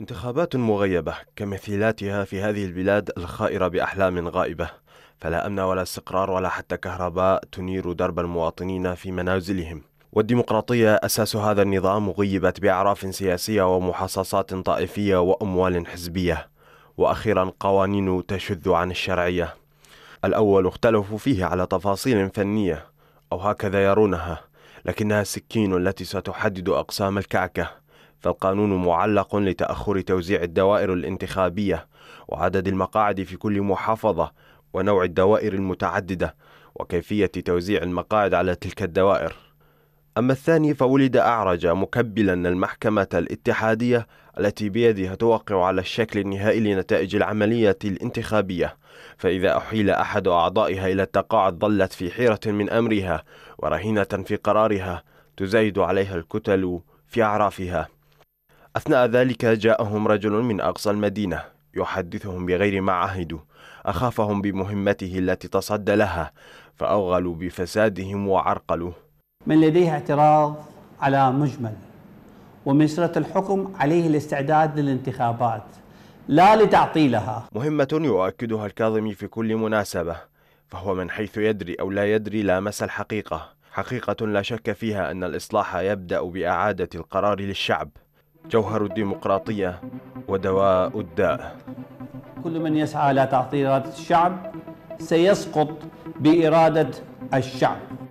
انتخابات مغيبة كمثيلاتها في هذه البلاد الخائرة بأحلام غائبة فلا أمن ولا استقرار ولا حتى كهرباء تنير درب المواطنين في منازلهم والديمقراطية أساس هذا النظام غيبت بأعراف سياسية ومحاصصات طائفية وأموال حزبية وأخيرا قوانين تشذ عن الشرعية الأول اختلفوا فيه على تفاصيل فنية أو هكذا يرونها لكنها السكين التي ستحدد أقسام الكعكة فالقانون معلق لتأخر توزيع الدوائر الانتخابية وعدد المقاعد في كل محافظة ونوع الدوائر المتعددة وكيفية توزيع المقاعد على تلك الدوائر. أما الثاني فولد أعرج مكبلا المحكمة الاتحادية التي بيدها توقع على الشكل النهائي لنتائج العملية الانتخابية، فإذا أحيل أحد أعضائها إلى التقاعد ظلت في حيرة من أمرها ورهينة في قرارها تزايد عليها الكتل في أعرافها. أثناء ذلك جاءهم رجل من أقصى المدينة يحدثهم بغير ما عهدوا أخافهم بمهمته التي تصدى لها فأوغلوا بفسادهم وعرقلوا من لديه اعتراض على مجمل ومسرة الحكم عليه الاستعداد للانتخابات لا لتعطيلها مهمة يؤكدها الكاظمي في كل مناسبة فهو من حيث يدري أو لا يدري لامس الحقيقة حقيقة لا شك فيها أن الإصلاح يبدأ بإعادة القرار للشعب جوهر الديمقراطية ودواء الداء كل من يسعى إلى تعطيلات الشعب سيسقط بإرادة الشعب